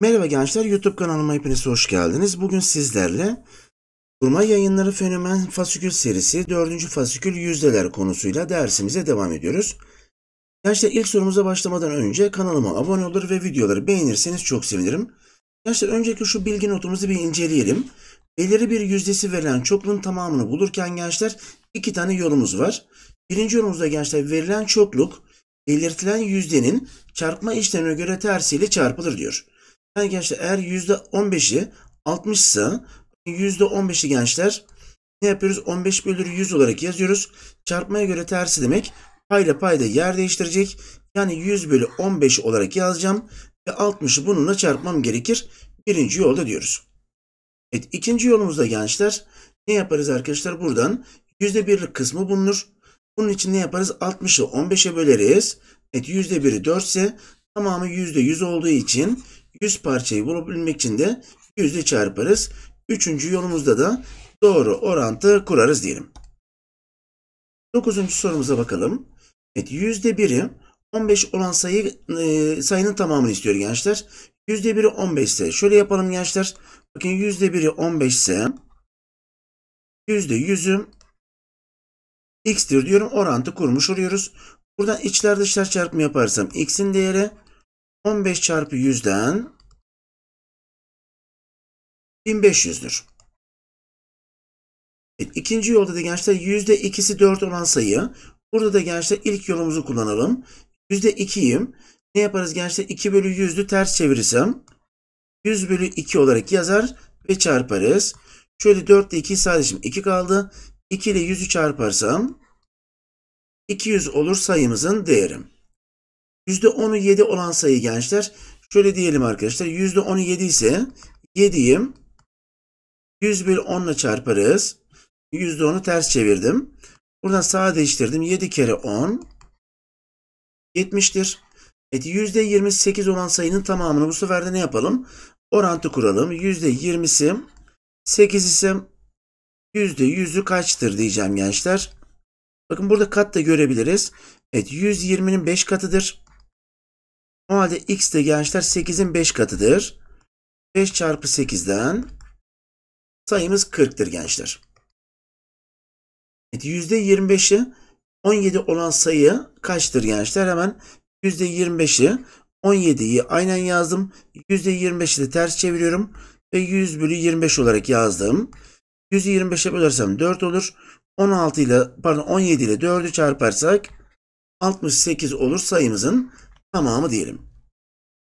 Merhaba gençler, YouTube kanalıma hepiniz hoş geldiniz. Bugün sizlerle Kurma Yayınları Fenomen Fasikül serisi 4. Fasikül Yüzdeler konusuyla dersimize devam ediyoruz. Gençler ilk sorumuza başlamadan önce kanalıma abone olur ve videoları beğenirseniz çok sevinirim. Gençler önceki şu bilgi notumuzu bir inceleyelim. Belirli bir yüzdesi verilen çokluğun tamamını bulurken gençler iki tane yorumumuz var. Birinci yorumumuzda gençler verilen çokluk belirtilen yüzdenin çarpma işlemine göre tersiyle çarpılır diyor. Yani gençler eğer yüzde 15'i 60 ise yüzde 15'i gençler ne yapıyoruz? 15 bölü 100 olarak yazıyoruz. Çarpmaya göre tersi demek payla payda yer değiştirecek. Yani 100 bölü 15 olarak yazacağım ve 60'ı bununla çarpmam gerekir. Birinci yolda diyoruz. Evet ikinci yolumuzda gençler ne yaparız arkadaşlar? Buradan %1'lik kısmı bulunur. Bunun için ne yaparız? 60'ı 15'e böleriz. Evet %1'i 4 ise tamamı %100 olduğu için 100 parçayı bulabilmek için de yüzde çarparız. Üçüncü yolumuzda da doğru orantı kurarız diyelim. Dokuzuncu sorumuza bakalım. Evet yüzde biri 15 olan sayı e, sayının tamamını istiyor gençler. %1'i 15 ise şöyle yapalım gençler. Bakın yüzde biri 15 ise yüzüm x'tir diyorum. Orantı kurmuş oluyoruz. Buradan içler dışlar çarpımı yaparsam x'in değeri 15 çarpı 100'den 1500'dür. Evet, İkinci yolda da gençler %2'si 4 olan sayı. Burada da gençler ilk yolumuzu kullanalım. %2'yim. Ne yaparız gençler? 2 bölü 100'ü ters çevirirsem 100 bölü 2 olarak yazar ve çarparız. Şöyle 4 ile 2'yi sadece 2 kaldı. 2 ile 100'ü çarparsam 200 olur sayımızın değeri. %10'u 7 olan sayı gençler şöyle diyelim arkadaşlar %10'u 7 ise 7'yi 100 bölü 10 ile çarparız. %10'u ters çevirdim. Buradan sağa değiştirdim. 7 kere 10 70'tir. Evet %28 olan sayının tamamını bu sefer de ne yapalım? Orantı kuralım. %20'si 8 isim yüzde kaçtır diyeceğim gençler. Bakın burada kat da görebiliriz. Evet 120'nin 5 katıdır. O halde x de gençler 8'in 5 katıdır. 5 çarpı 8'den sayımız 40'tır gençler. Evet %25'i 17 olan sayı kaçtır gençler? Hemen %25'i 17'yi aynen yazdım. %25'i de ters çeviriyorum ve 100 bölü 25 olarak yazdım. 125'e bölersem 4 olur. 16 ile pardon 17 ile 4'ü çarparsak 68 olur sayımızın tamamı diyelim.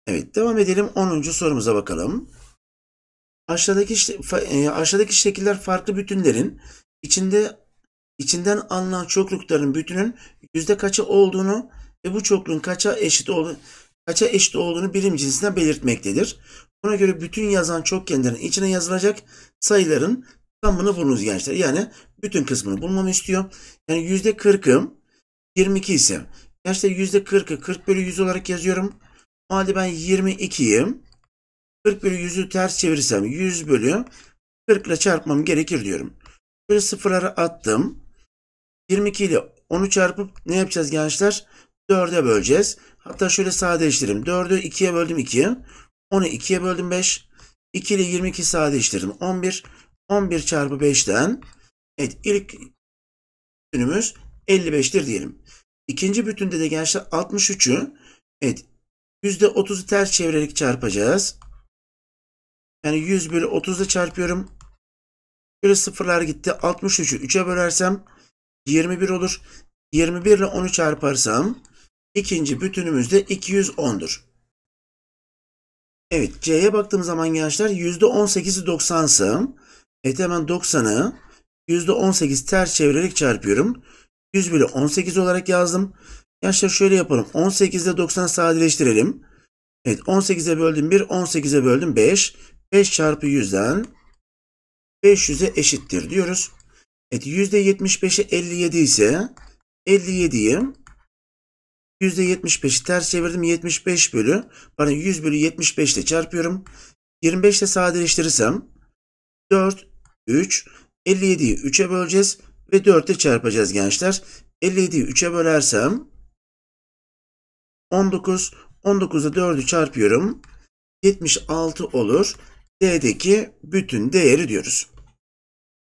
Evet devam edelim 10. sorumuza bakalım. Aşağıdaki e, aşağıdaki şekiller farklı bütünlerin içinde içinden alınan çoklukların bütünün yüzde kaça olduğunu ve bu çokluğun kaça eşit olduğunu kaça eşit olduğunu birim cinsinden belirtmektedir. Buna göre bütün yazan çokgenlerin içine yazılacak sayıların Tamamını bulunuz gençler. Yani bütün kısmını bulmamı istiyor. Yani yüzde 40'ım 22 ise gençler yüzde 40'ı 40 bölü 100 olarak yazıyorum. O halde ben 22'yim. 40 bölü 100'ü ters çevirirsem 100 bölü 40 ile çarpmam gerekir diyorum. Böyle sıfırları attım. 22 ile 10'u çarpıp ne yapacağız gençler? 4'e böleceğiz. Hatta şöyle sadeleştireyim. 4'ü 2'ye böldüm 2. 10'u 2'ye böldüm 5. 2 ile 22 sadeleştirdim. 11. 11 çarpı 5'ten evet ilk bütünümüz 55'tir diyelim. İkinci bütünde de gençler 63'ü evet %30'u ters çevirerek çarpacağız. Yani 100 bölü 30'da çarpıyorum. Şöyle sıfırlar gitti. 63'ü 3'e bölersem 21 olur. 21 ile 10'u çarparsam ikinci bütünümüz de 210'dur. Evet C'ye baktığım zaman gençler %18'i 90'sı Evet, hemen 90'ı %18 ters çevirerek çarpıyorum. 100 bölü 18 olarak yazdım. Gençler şöyle yapalım. 18 ile 90'ı sadeleştirelim. Evet 18'e böldüm 1, 18'e böldüm 5. 5 çarpı 100'den 500'e eşittir diyoruz. Evet %75'e 57 ise 57'yi %75'i ters çevirdim. 75 bölü, pardon 100 bölü 75 ile çarpıyorum. 25 ile sadeleştirirsem 4, 3. 57'yi 3'e böleceğiz ve 4'e çarpacağız gençler. 57'yi 3'e bölersem 19, 19'a 4'ü çarpıyorum. 76 olur. D'deki bütün değeri diyoruz.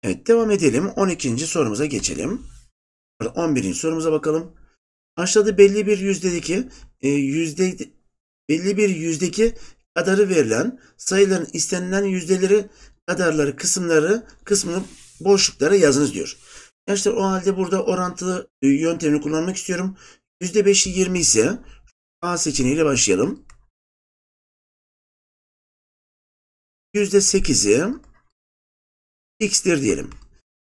Evet devam edelim. 12. sorumuza geçelim. 11. sorumuza bakalım. Aşağıda belli bir yüzdeki, e, yüzde belli bir yüzdeki kadarı verilen sayıların istenilen yüzdeleri radarları kısımları kısmını boşluklara yazınız diyor. Gençler o halde burada orantılı e, yöntemini kullanmak istiyorum. %5'i 20 ise A seçeneğiyle başlayalım. %8'i x'dir diyelim.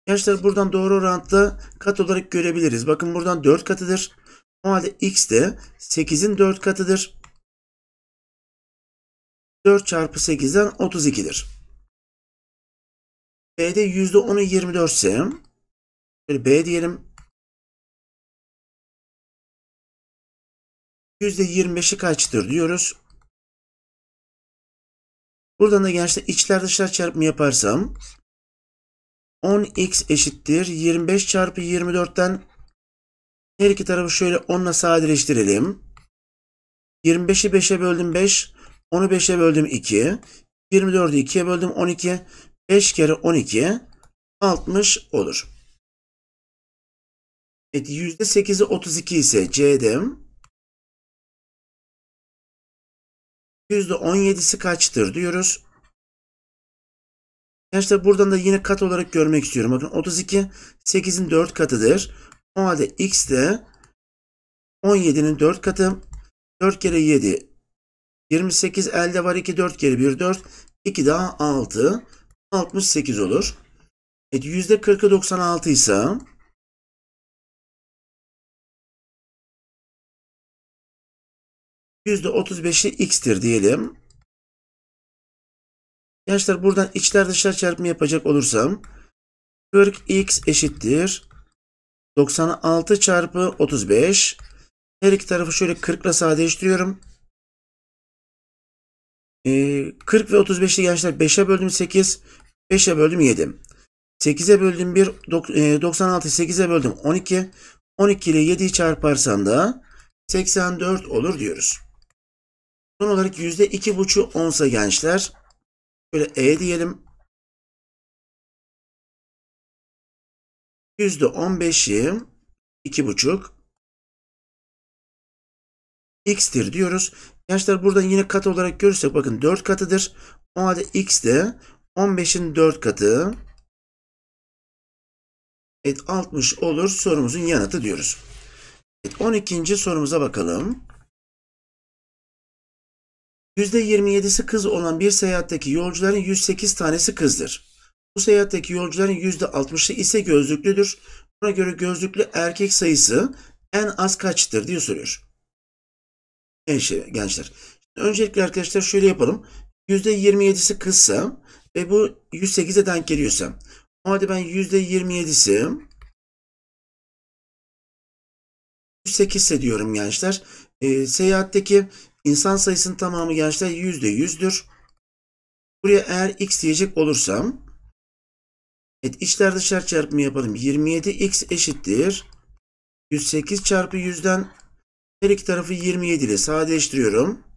Gençler buradan doğru orantı kat olarak görebiliriz. Bakın buradan 4 katıdır. O halde x de 8'in 4 katıdır. 4 çarpı 8'den 32'dir. B'de yüzde %10'u 24 ise şöyle B diyelim. yüzde %25'i kaçtır diyoruz. Buradan da gençler içler dışlar çarpımı yaparsam 10x eşittir 25 çarpı 24'ten her iki tarafı şöyle 10 ile sadeleştirelim. 25'i 5'e böldüm 5, 10'u 5'e böldüm 2, 24'ü 2'ye böldüm 12, 5 kere 12 60 olur. Evet yüzde %8'i 32 ise C'de %17'si kaçtır diyoruz. Gençler buradan da yine kat olarak görmek istiyorum. Bakın 32 8'in 4 katıdır. O halde x de 17'nin 4 katı. 4 kere 7 28 elde var 2 4 kere 1 4 2 daha 6 68 olur. Evet, %40'ı 96 ise %35'i x'tir diyelim. Gençler buradan içler dışlar çarpımı yapacak olursam 40x eşittir 96 çarpı 35 her iki tarafı şöyle 40 ile sadeleştiriyorum. Ee, 40 ve 35'i gençler 5'e böldüm 8. 5'e böldüm 7. 8'e böldüm 1, 96'yı 8'e böldüm 12. 12 ile 7'yi çarparsan da 84 olur diyoruz. Son olarak %2,5'u 10'sa gençler. Şöyle E diyelim. %15'i 2,5 x'tir diyoruz. Gençler buradan yine kat olarak görürsek bakın 4 katıdır. O halde x de 15'in 4 katı evet 60 olur sorumuzun yanıtı diyoruz. Evet, 12. sorumuza bakalım. %27'si kız olan bir seyahatteki yolcuların 108 tanesi kızdır. Bu seyahatteki yolcuların %60'ı ise gözlüklüdür. Buna göre gözlüklü erkek sayısı en az kaçtır diye soruyor. Gençler, gençler. Öncelikle arkadaşlar şöyle yapalım. %27'si kızsa ve bu 108'e denk geliyorsa o halde ben %27'si 108 diyorum gençler. E, seyahatteki insan sayısının tamamı gençler %100'dür. Buraya eğer x diyecek olursam evet içler dışlar çarpımı yapalım. 27x eşittir. 108 çarpı 100'den her iki tarafı 27 ile sadeleştiriyorum.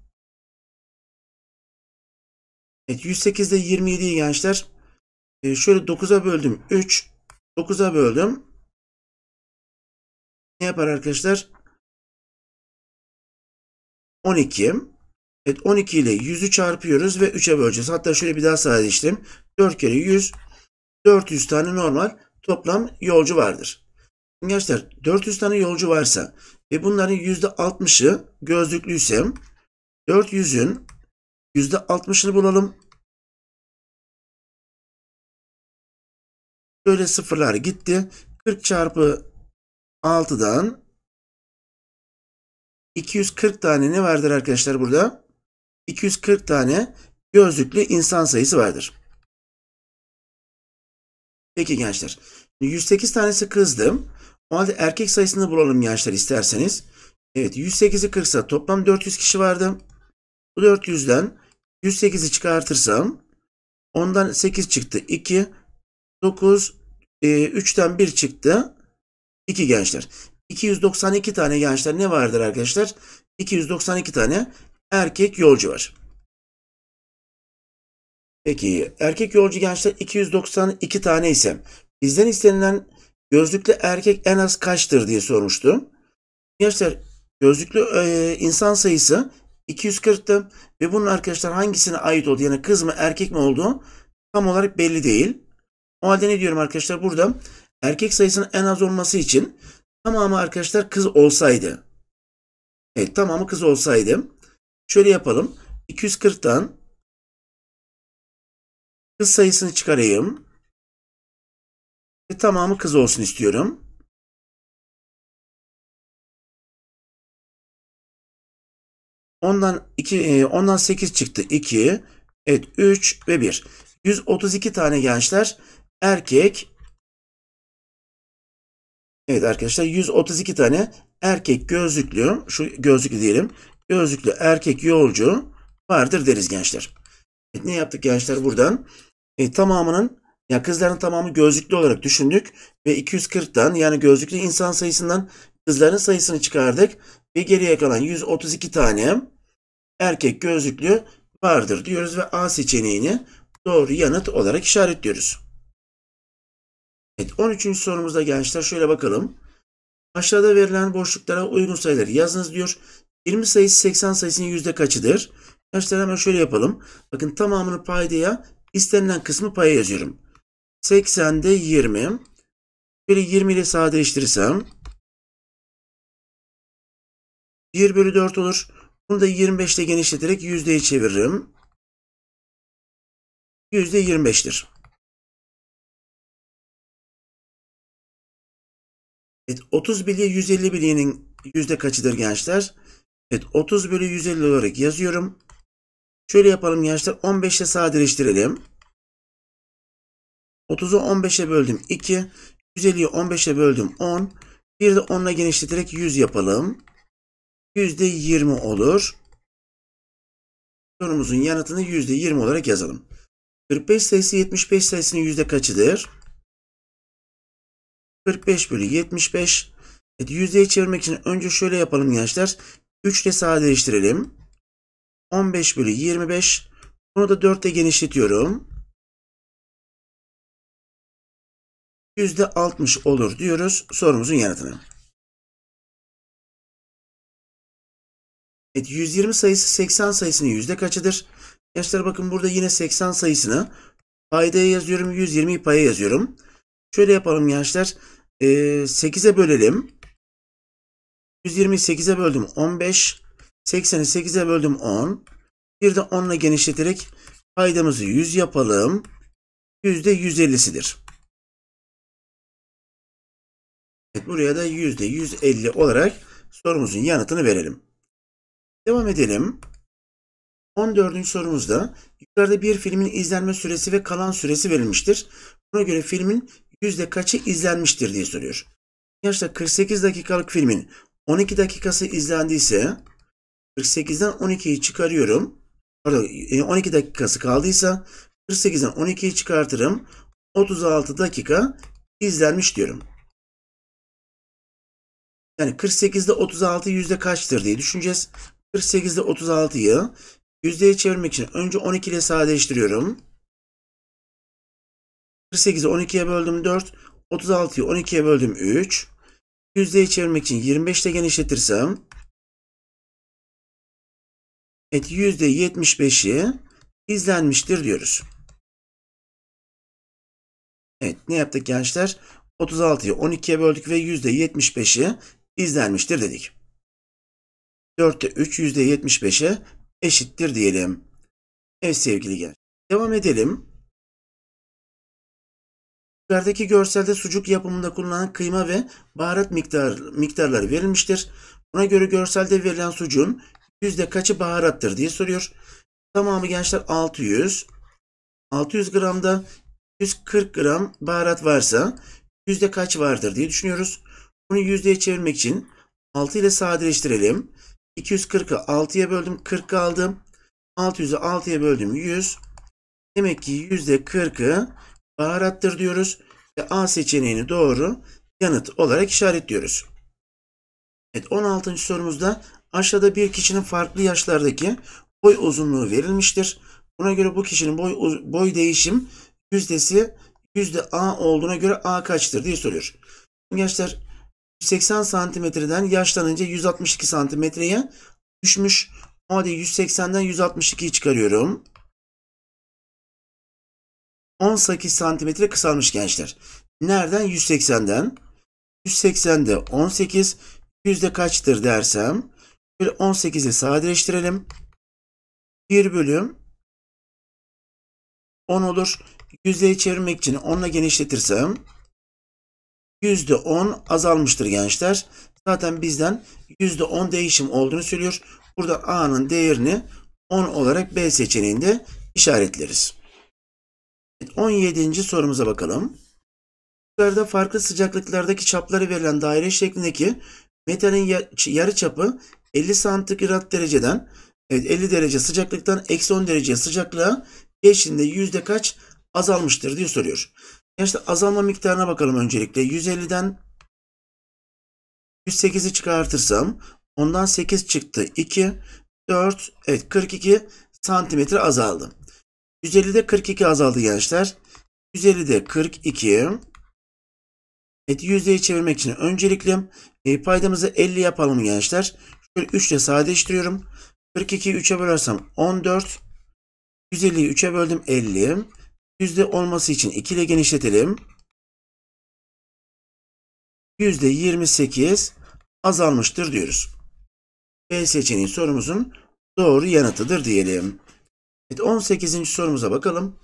Evet 108'de 27'yi gençler. Ee, şöyle 9'a böldüm. 3. 9'a böldüm. Ne yapar arkadaşlar? 12. Evet 12 ile 100'ü çarpıyoruz ve 3'e böleceğiz. Hatta şöyle bir daha sadeleştirelim. 4 kere 100. 400 tane normal toplam yolcu vardır. Gençler 400 tane yolcu varsa ve bunların %60'ı gözlüklüysem, 400'ün %60'ını bulalım. Şöyle sıfırlar gitti. 40 çarpı 6'dan 240 tane ne vardır arkadaşlar burada? 240 tane gözlüklü insan sayısı vardır. Peki gençler. 108 tanesi kızdım. O halde erkek sayısını bulalım gençler isterseniz. Evet 108'i 40 toplam 400 kişi vardı. Bu 400'den 108'i çıkartırsam ondan 8 çıktı 2, 9, e, 3'ten 1 çıktı 2 gençler. 292 tane gençler ne vardır arkadaşlar? 292 tane erkek yolcu var. Peki erkek yolcu gençler 292 tane ise bizden istenilen gözlüklü erkek en az kaçtır diye sormuştu. Gençler gözlüklü e, insan sayısı 240'tı ve bunun arkadaşlar hangisine ait oldu? Yani kız mı erkek mi oldu? Tam olarak belli değil. O halde ne diyorum arkadaşlar burada? Erkek sayısının en az olması için tamamı arkadaşlar kız olsaydı. Evet tamamı kız olsaydı. Şöyle yapalım. 240'tan kız sayısını çıkarayım. Ve tamamı kız olsun istiyorum. Ondan 2 e, ondan 8 çıktı. 2 evet 3 ve 1. 132 tane gençler erkek Evet arkadaşlar 132 tane erkek gözlüklü şu gözlüklü diyelim. Gözlüklü erkek yolcu vardır deriz gençler. Evet, ne yaptık gençler buradan? E, tamamının ya kızların tamamı gözlüklü olarak düşündük ve 240'tan yani gözlüklü insan sayısından kızların sayısını çıkardık ve geriye kalan 132 tane erkek gözlüklü vardır diyoruz ve A seçeneğini doğru yanıt olarak işaretliyoruz. Evet 13. sorumuzda gençler şöyle bakalım. Aşağıda verilen boşluklara uygun sayıları yazınız diyor. 20 sayısı 80 sayısının yüzde kaçıdır? Gençler hemen şöyle yapalım. Bakın tamamını paydaya istenilen kısmı paya yazıyorum. 80'de 20. Böyle 20 ile sadeleştirirsem 1 bölü 4 olur. Bunu da 25 ile genişleterek yüzdeye çeviririm. Yüzde %25'tir. Evet, 30 bilye 150 bilyenin yüzde kaçıdır gençler? Evet 30 bölü 150 olarak yazıyorum. Şöyle yapalım gençler 15 ile sadeleştirelim. 30'u 15'e böldüm 2. 150'yi 15'e böldüm 10. Bir de 10'la genişleterek 100 yapalım. %20 olur. Sorumuzun yanıtını %20 olarak yazalım. 45 sayısı 75 sayısının yüzde kaçıdır? 45 bölü 75. Evet, yüzdeye çevirmek için önce şöyle yapalım gençler. 3 ile sadeleştirelim. 15 bölü 25. Bunu da 4 ile genişletiyorum. %60 olur diyoruz sorumuzun yanıtını. Evet 120 sayısı 80 sayısının yüzde kaçıdır? Gençler bakın burada yine 80 sayısını paydaya yazıyorum. 120'yi paya yazıyorum. Şöyle yapalım gençler. 8'e bölelim. 120'yi 8'e böldüm 15. 80'i 8'e böldüm 10. Bir de 10 ile genişleterek paydamızı 100 yapalım. %150'sidir. Evet, buraya da %150 olarak sorumuzun yanıtını verelim. Devam edelim. 14. sorumuzda yukarıda bir filmin izlenme süresi ve kalan süresi verilmiştir. Buna göre filmin yüzde kaçı izlenmiştir diye soruyor. Yaşta 48 dakikalık filmin 12 dakikası izlendiyse 48'den 12'yi çıkarıyorum. Pardon 12 e, dakikası kaldıysa 48'den 12'yi çıkartırım. 36 dakika izlenmiş diyorum. Yani 48'de 36 yüzde kaçtır diye düşüneceğiz. 48'de 36'yı yüzdeye çevirmek için önce 12 ile sadeleştiriyorum. 48'i 12'ye böldüm 4. 36'yı 12'ye böldüm 3. Yüzdeye çevirmek için 25 ile genişletirsem evet %75'i izlenmiştir diyoruz. Evet ne yaptık gençler? 36'yı 12'ye böldük ve %75'i izlenmiştir dedik. 4'te 3 %75'e eşittir diyelim. Evet sevgili genç. Devam edelim. Yukarıdaki görselde sucuk yapımında kullanılan kıyma ve baharat miktar, miktarları verilmiştir. Buna göre görselde verilen sucuğun yüzde kaçı baharattır diye soruyor. Tamamı gençler 600. 600 gramda 140 gram baharat varsa yüzde kaç vardır diye düşünüyoruz. Bunu yüzdeye çevirmek için 6 ile sadeleştirelim. 240'ı 6'ya böldüm 40 aldım. 600'ü 6'ya böldüm 100. Demek ki %40'ı baharattır diyoruz. Ve A seçeneğini doğru yanıt olarak işaretliyoruz. Evet 16. sorumuzda aşağıda bir kişinin farklı yaşlardaki boy uzunluğu verilmiştir. Buna göre bu kişinin boy, boy değişim yüzdesi yüzde A olduğuna göre A kaçtır diye soruyor. Gençler 180 santimetreden yaşlanınca 162 santimetreye düşmüş. O 180'den 162'yi çıkarıyorum. 18 santimetre kısalmış gençler. Nereden? 180'den. 180'de 18. Yüzde kaçtır dersem. Şöyle 18'i sadeleştirelim. 1 bölüm 10 olur. Yüzdeyi çevirmek için 10 genişletirsem %10 azalmıştır gençler. Zaten bizden %10 değişim olduğunu söylüyor. Burada A'nın değerini 10 olarak B seçeneğinde işaretleriz. 17. sorumuza bakalım. Yukarıda farklı sıcaklıklardaki çapları verilen daire şeklindeki metalin yarı çapı 50 santigrat dereceden evet 50 derece sıcaklıktan eksi 10 derece sıcaklığa geçtiğinde yüzde kaç azalmıştır diye soruyor. İşte azalma miktarına bakalım öncelikle. 150'den 108'i çıkartırsam ondan 8 çıktı. 2, 4, evet 42 santimetre azaldı. 150'de 42 azaldı gençler. 150'de 42. Evet yüzdeye çevirmek için öncelikle e, paydamızı 50 yapalım gençler. Şöyle 3 ile sadeleştiriyorum. 42'yi 3'e bölersem 14. 150'yi 3'e böldüm 50. Yüzde olması için 2 ile genişletelim. Yüzde 28 azalmıştır diyoruz. B seçeneği sorumuzun doğru yanıtıdır diyelim. Evet 18. sorumuza bakalım.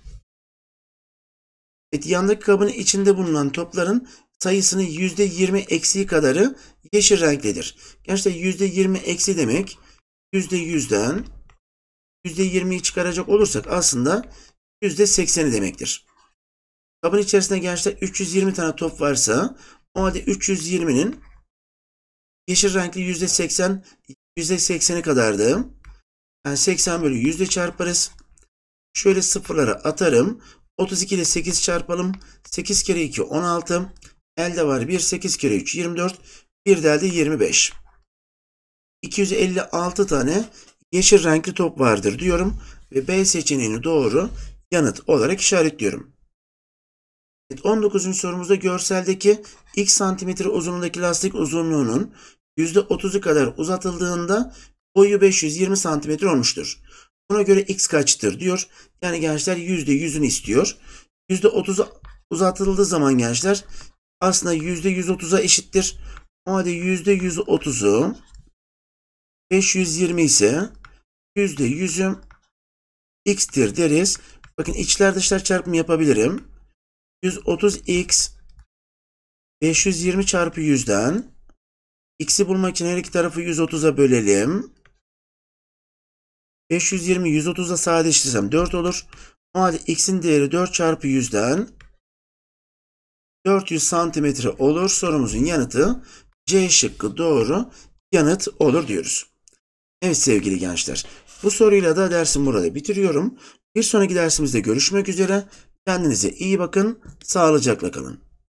Evet yandaki kabın içinde bulunan topların sayısının %20 eksiği kadarı yeşil renklidir. Gerçekten %20 eksi demek %100'den %20'yi çıkaracak olursak aslında %80'i demektir. Kabın içerisinde gençler 320 tane top varsa o halde 320'nin yeşil renkli %80 %80'i kadardı. Yani 80 bölü yüzde çarparız. Şöyle sıfırlara atarım. 32 ile 8 çarpalım. 8 kere 2 16. Elde var 1 8 kere 3 24. 1 de elde 25. 256 tane yeşil renkli top vardır diyorum ve B seçeneğini doğru yanıt olarak işaretliyorum. 19. sorumuzda görseldeki x santimetre uzunluğundaki lastik uzunluğunun %30'u kadar uzatıldığında boyu 520 santimetre olmuştur. Buna göre x kaçtır diyor. Yani gençler %100'ünü istiyor. %30'u uzatıldığı zaman gençler aslında %130'a eşittir. O halde %130'u 520 ise %100'ü x'tir deriz. Bakın içler dışlar çarpımı yapabilirim. 130x 520 çarpı 100'den x'i bulmak için her iki tarafı 130'a bölelim. 520 130'a sadeleştirsem 4 olur. O halde x'in değeri 4 çarpı 100'den 400 santimetre olur. Sorumuzun yanıtı C şıkkı doğru yanıt olur diyoruz. Evet sevgili gençler bu soruyla da dersim burada bitiriyorum. Bir sonraki dersimizde görüşmek üzere. Kendinize iyi bakın. Sağlıcakla kalın.